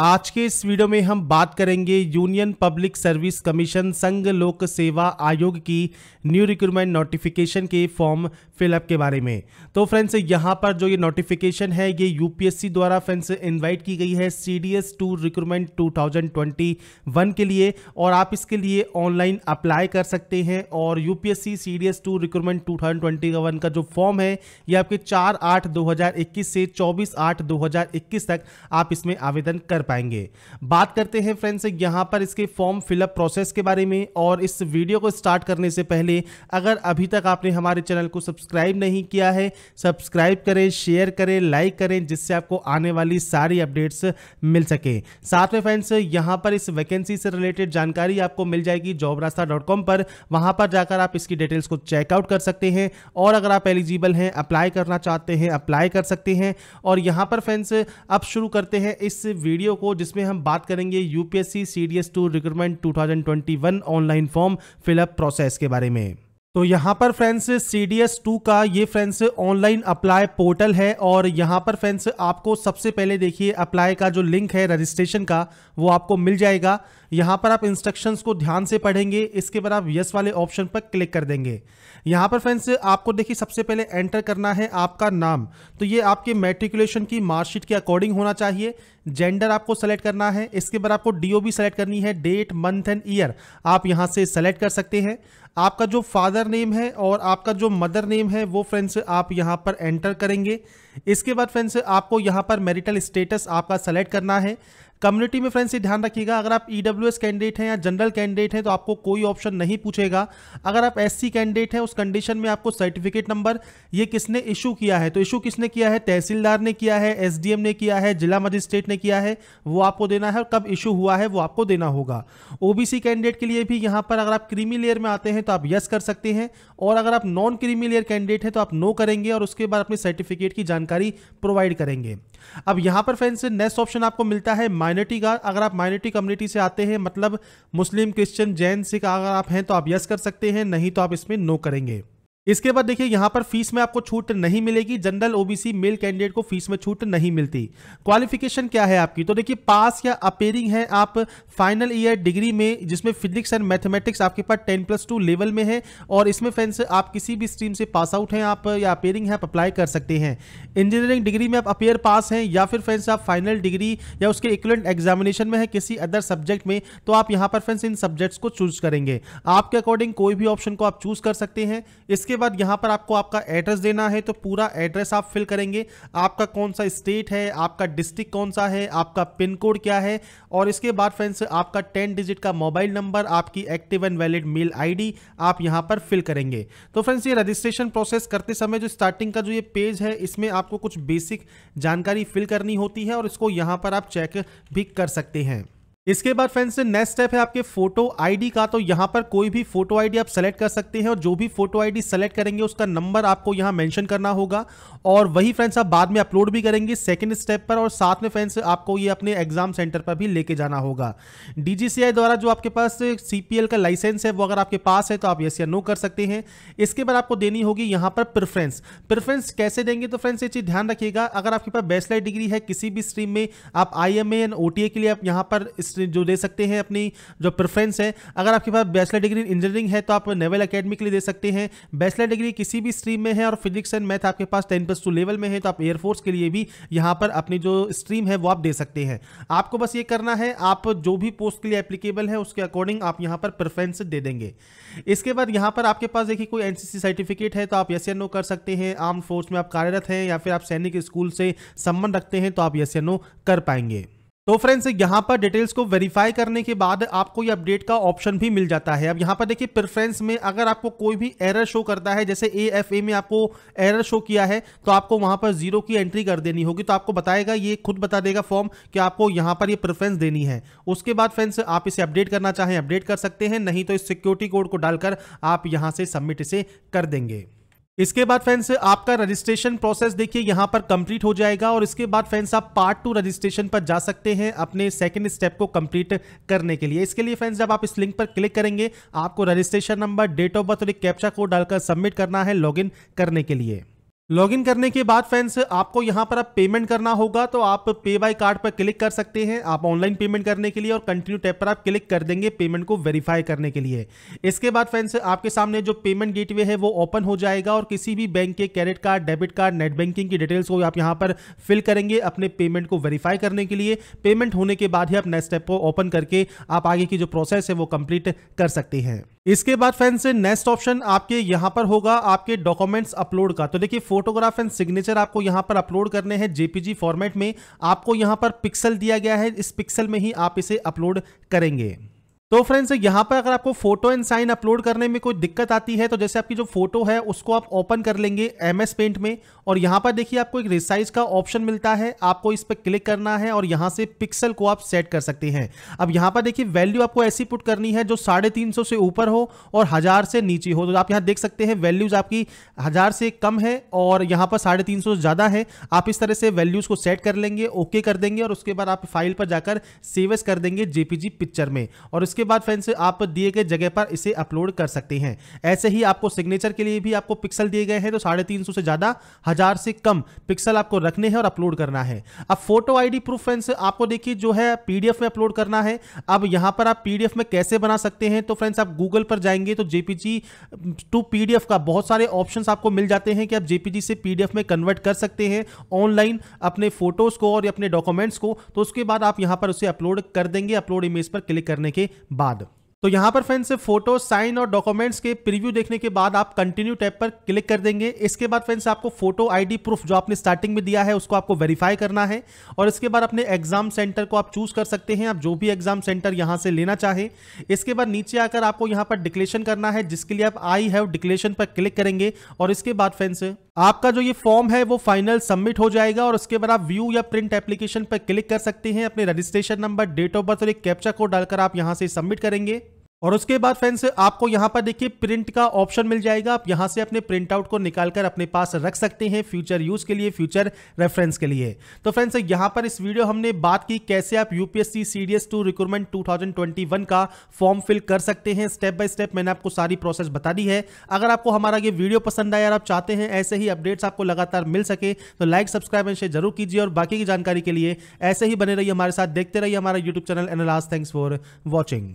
आज के इस वीडियो में हम बात करेंगे यूनियन पब्लिक सर्विस कमीशन संघ लोक सेवा आयोग की न्यू रिक्रूटमेंट नोटिफिकेशन के फॉर्म फिलअप के बारे में तो फ्रेंड्स यहां पर जो ये नोटिफिकेशन है ये यूपीएससी द्वारा फ्रेंड्स इनवाइट की गई है C D S two recruitment 2021 के लिए और आप इसके लिए ऑनलाइन अप्लाई कर सकते हैं और U P S C D S two recruitment two का जो फॉर्म है ये आपके चार आठ दो से चौबीस आठ दो तक आप इसमें आवेदन कर पाएंगे बात करते हैं फ्रेंड्स यहाँ पर इसके फॉर्म फिलअप प्रोसेस के बारे में और इस वीडियो को स्टार्ट करने से पहले अगर अभी तक आपने हमारे चैनल को सब्सक्राइब नहीं किया है सब्सक्राइब करें शेयर करें लाइक करें जिससे आपको आने वाली सारी अपडेट्स मिल सके साथ में फ्रेंड्स यहाँ पर इस वैकेंसी से रिलेटेड जानकारी आपको मिल जाएगी जॉब पर वहाँ पर जाकर आप इसकी डिटेल्स को चेकआउट कर सकते हैं और अगर आप एलिजिबल हैं अप्लाई करना चाहते हैं अप्लाई कर सकते हैं और यहाँ पर फ्रेंड्स अब शुरू करते हैं इस वीडियो वीडियो को जिसमें हम बात करेंगे UPSC C D S two recruitment two thousand twenty one online form fill up process के बारे में तो यहाँ पर friends C D S two का ये फ्रेंड्स ऑनलाइन अप्लाई पोर्टल है और यहाँ पर फ्रेंड्स आपको सबसे पहले देखिए अप्लाई का जो लिंक है रजिस्ट्रेशन का वो आपको मिल जाएगा यहाँ पर आप इंस्ट्रक्शंस को ध्यान से पढ़ेंगे इसके बाद आप यस वाले ऑप्शन पर क्लिक कर देंगे यहाँ पर फ्रेंड्स आपको देखिए सबसे पहले एंटर करना है आपका नाम तो ये आपके मेट्रिकुलेशन की मार्कशीट के अकॉर्डिंग होना चाहिए जेंडर आपको सेलेक्ट करना है इसके बाद आपको डीओबी सेलेक्ट करनी है डेट मंथ एंड ईयर आप यहाँ से सेलेक्ट कर सकते हैं आपका जो फादर नेम है और आपका जो मदर नेम है वो फ्रेंड्स आप यहाँ पर एंटर करेंगे इसके बाद फ्रेंड्स आपको यहाँ पर मैरिटल स्टेटस आपका सेलेक्ट करना है कम्युनिटी में फ्रेंड्स ये ध्यान रखिएगा अगर आप ई e कैंडिडेट हैं या जनरल कैंडिडेट हैं तो आपको कोई ऑप्शन नहीं पूछेगा अगर आप एससी कैंडिडेट हैं उस कंडीशन में आपको सर्टिफिकेट नंबर ये किसने इशू किया है तो इशू किसने किया है तहसीलदार ने किया है एसडीएम ने किया है जिला मजिस्ट्रेट ने किया है वो आपको देना है और कब इशू हुआ है वो आपको देना होगा ओबीसी कैंडिडेट के लिए भी यहाँ पर अगर आप क्रीमी लेयर में आते हैं तो आप यस कर सकते हैं और अगर आप नॉन क्रीमी लेयर कैंडिडेट हैं तो आप नो करेंगे और उसके बाद अपने सर्टिफिकेट की जानकारी प्रोवाइड करेंगे अब यहां पर फ्रेंड्स नेक्स्ट ऑप्शन आपको मिलता है माइनॉरिटी का अगर आप माइनॉरिटी कम्युनिटी से आते हैं मतलब मुस्लिम क्रिश्चियन जैन सिख अगर आप हैं तो आप यस कर सकते हैं नहीं तो आप इसमें नो करेंगे इसके बाद देखिए यहां पर फीस में आपको छूट नहीं मिलेगी जनरल ओबीसी मेल कैंडिडेट को फीस में छूट नहीं मिलती क्वालिफिकेशन क्या है आपकी तो देखिए पास या अपेयरिंग है आप फाइनल ईयर डिग्री में जिसमें फिजिक्स एंड मैथमेटिक्स आपके पास टेन प्लस टू लेवल में है और इसमें फ्रेंड्स आप किसी भी स्ट्रीम से पास आउट हैं आप या अपेयरिंग है आप अप्लाई कर सकते हैं इंजीनियरिंग डिग्री में आप अपेयर पास हैं या फिर फ्रेंड्स आप फाइनल डिग्री या उसके इक्वलेंट एग्जामिनेशन में है किसी अदर सब्जेक्ट में तो आप यहाँ पर फ्रेंड्स इन सब्जेक्ट्स को चूज करेंगे आपके अकॉर्डिंग कोई भी ऑप्शन को आप चूज कर सकते हैं इसके उसके बाद यहाँ पर आपको आपका एड्रेस देना है तो पूरा एड्रेस आप फिल करेंगे आपका कौन सा स्टेट है आपका डिस्ट्रिक्ट कौन सा है आपका पिन कोड क्या है और इसके बाद फ्रेंड्स आपका टेन डिजिट का मोबाइल नंबर आपकी active and valid mail ID आप यहाँ पर फिल करेंगे तो फ्रेंड्स ये रजिस्ट्रेशन प्रोसेस करते समय जो स्टार्टिंग का जो ये पेज है इसमें आपको कुछ बेसिक जानकारी फिल करनी होती है और इसको यहाँ पर आप चेक भी कर सकते हैं इसके बाद फ्रेंड्स नेक्स्ट स्टेप है आपके फोटो आईडी का तो यहाँ पर कोई भी फोटो आईडी आप सेलेक्ट कर सकते हैं और जो भी फोटो आईडी सेलेक्ट करेंगे उसका नंबर आपको यहाँ मेंशन करना होगा और वही फ्रेंड्स आप बाद में अपलोड भी करेंगे सेकंड स्टेप पर और साथ में फ्रेंड्स आपको ये अपने एग्जाम सेंटर पर भी लेके जाना होगा डीजीसीआई द्वारा जो आपके पास सी का लाइसेंस है वो अगर आपके पास है तो आप यस या नो कर सकते हैं इसके बाद आपको देनी होगी यहाँ पर प्रिफ्रेंस प्रेफरेंस कैसे देंगे तो फ्रेंड्स ये चीज़ ध्यान रखिएगा अगर आपके पास बैचलर डिग्री है किसी भी स्ट्रीम में आप आई एम के लिए आप यहाँ पर जो दे सकते हैं अपनी जो प्रेफरेंस है अगर आपके पास बैचलर डिग्री इन इंजीनियरिंग है तो आप नेवल अकेडमी के लिए दे सकते हैं बैचलर डिग्री किसी भी स्ट्रीम में है और फिजिक्स एंड मैथ आपके पास टेन प्लस टू लेवल में है तो आप एयरफोर्स के लिए भी यहाँ पर अपनी जो स्ट्रीम है वो आप दे सकते हैं आपको बस ये करना है आप जो भी पोस्ट के लिए एप्लीकेबल है उसके अकॉर्डिंग आप यहाँ पर प्रेफरेंस दे देंगे इसके बाद यहाँ पर आपके पास देखिए कोई एनसीसी सर्टिफिकेट है तो आप यस एन ओ कर सकते हैं आर्म फोर्स में आप कार्यरत हैं या फिर आप सैनिक स्कूल से संबंध रखते हैं तो आप यस एन ओ कर पाएंगे तो फ्रेंड्स यहाँ पर डिटेल्स को वेरीफाई करने के बाद आपको ये अपडेट का ऑप्शन भी मिल जाता है अब यहाँ पर देखिए प्रेफरेंस में अगर आपको कोई भी एरर शो करता है जैसे ए एफ ए में आपको एरर शो किया है तो आपको वहाँ पर जीरो की एंट्री कर देनी होगी तो आपको बताएगा ये खुद बता देगा फॉर्म कि आपको यहाँ पर ये प्रेफरेंस देनी है उसके बाद फ्रेंड्स आप इसे अपडेट करना चाहें अपडेट कर सकते हैं नहीं तो इस सिक्योरिटी कोड को डालकर आप यहाँ से सबमिट इसे कर देंगे इसके बाद फ्रेंड्स आपका रजिस्ट्रेशन प्रोसेस देखिए यहाँ पर कंप्लीट हो जाएगा और इसके बाद फ्रेंड्स आप पार्ट टू रजिस्ट्रेशन पर जा सकते हैं अपने सेकंड स्टेप को कंप्लीट करने के लिए इसके लिए फ्रेंड्स जब आप इस लिंक पर क्लिक करेंगे आपको registration number date of birth और एक कैप्चा कोड डालकर सबमिट करना है लॉग करने के लिए लॉगिन करने के बाद फैंस आपको यहाँ पर अब पेमेंट करना होगा तो आप पे बाय कार्ड पर क्लिक कर सकते हैं आप ऑनलाइन पेमेंट करने के लिए और कंटिन्यू टैप पर आप क्लिक कर देंगे पेमेंट को वेरीफाई करने के लिए इसके बाद फ्रेंड्स आपके सामने जो पेमेंट गेटवे है वो ओपन हो जाएगा और किसी भी बैंक के credit card debit card net banking की डिटेल्स को आप यहाँ पर फिल करेंगे अपने पेमेंट को वेरीफाई करने के लिए पेमेंट होने के बाद ही आप नेक्स्ट स्टेप को ओपन करके आप आगे की जो प्रोसेस है वो कंप्लीट कर सकते हैं इसके बाद फ्रेंड्स नेक्स्ट ऑप्शन आपके यहाँ पर होगा आपके डॉक्यूमेंट्स अपलोड का तो देखिए फोटोग्राफ एंड सिग्नेचर आपको यहाँ पर अपलोड करने हैं जेपीजी फॉर्मेट में आपको यहाँ पर पिक्सल दिया गया है इस पिक्सल में ही आप इसे अपलोड करेंगे तो फ्रेंड्स यहां पर अगर आपको फोटो एंड साइन अपलोड करने में कोई दिक्कत आती है तो जैसे आपकी जो फोटो है उसको आप ओपन कर लेंगे एम एस पेंट में और यहां पर देखिए आपको एक रिसाइज का ऑप्शन मिलता है आपको इस पर क्लिक करना है और यहां से पिक्सल को आप सेट कर सकते हैं अब यहां पर देखिए वैल्यू आपको ऐसी पुट करनी है जो साढ़े तीन सौ से ऊपर हो और हज़ार से नीचे हो तो आप यहां देख सकते हैं वैल्यूज़ आपकी हज़ार से कम है और यहां पर साढ़े तीन सौ ज़्यादा है आप इस तरह से वैल्यूज़ को सेट कर लेंगे ओके कर देंगे और उसके बाद आप फाइल पर जाकर सेवेस कर देंगे जेपीजी पिक्चर में और इसके उसके बाद फ्रेंड्स आप दिए गए जगह पर इसे अपलोड कर सकते हैं ऐसे ही आपको सिग्नेचर के लिए भी आपको पिक्सल दिए गए हैं तो साढ़े तीन सौ से ज़्यादा हज़ार से कम पिक्सल आपको रखने हैं और अपलोड करना है अब फोटो आईडी प्रूफ फ्रेंड्स आपको देखिए जो है पीडीएफ में अपलोड करना है अब यहाँ पर आप पीडीएफ में कैसे बना सकते हैं तो फ्रेंड्स आप गूगल पर जाएंगे तो जेपीजी टू पीडीएफ का बहुत सारे ऑप्शन आपको मिल जाते हैं कि आप जेपीजी से पीडीएफ में कन्वर्ट कर सकते हैं ऑनलाइन अपने फोटोज को और अपने डॉक्यूमेंट्स को तो उसके बाद आप यहां पर उसे अपलोड कर देंगे अपलोड इमेज पर क्लिक करने के 巴德。तो यहाँ पर फ्रेंड्स फोटो साइन और डॉक्यूमेंट्स के प्रीव्यू देखने के बाद आप कंटिन्यू टैब पर क्लिक कर देंगे इसके बाद फ्रेंड्स आपको फोटो आईडी प्रूफ जो आपने स्टार्टिंग में दिया है उसको आपको वेरीफाई करना है और इसके बाद अपने एग्जाम सेंटर को आप चूज कर सकते हैं आप जो भी एग्जाम सेंटर यहाँ से लेना चाहे इसके बाद नीचे आकर आपको यहाँ पर डिक्लेशन करना है जिसके लिए आप आई हैव डिक्लेशन पर क्लिक करेंगे और इसके बाद फ्रेंड्स आपका जो ये फॉर्म है वो फाइनल सबमिट हो जाएगा और उसके बाद आप व्यू या प्रिंट एप्लीकेशन पर क्लिक कर सकते हैं अपने registration number date of birth और एक कैप्चा कोड डालकर आप यहाँ से सबमिट करेंगे और उसके बाद फ्रेंड्स आपको यहां पर देखिए प्रिंट का ऑप्शन मिल जाएगा आप यहां से अपने प्रिंट आउट को निकालकर अपने पास रख सकते हैं फ्यूचर यूज के लिए फ्यूचर रेफरेंस के लिए तो फ्रेंड्स यहां पर इस वीडियो हमने बात की कैसे आप यूपीएससी सीडीएस टू रिक्रूटमेंट 2021 का फॉर्म फिल कर सकते हैं स्टेप बाय स्टेप मैंने आपको सारी प्रोसेस बता दी है अगर आपको हमारा ये वीडियो पसंद आया और आप चाहते हैं ऐसे ही अपडेट्स आपको लगातार मिल सके तो लाइक सब्सक्राइब एंड शेयर जरूर कीजिए और बाकी की जानकारी के लिए ऐसे ही बने रहिए हमारे साथ देखते रहिए हमारा यूट्यूब चैनल एनालाज थैंक्स फॉर वॉचिंग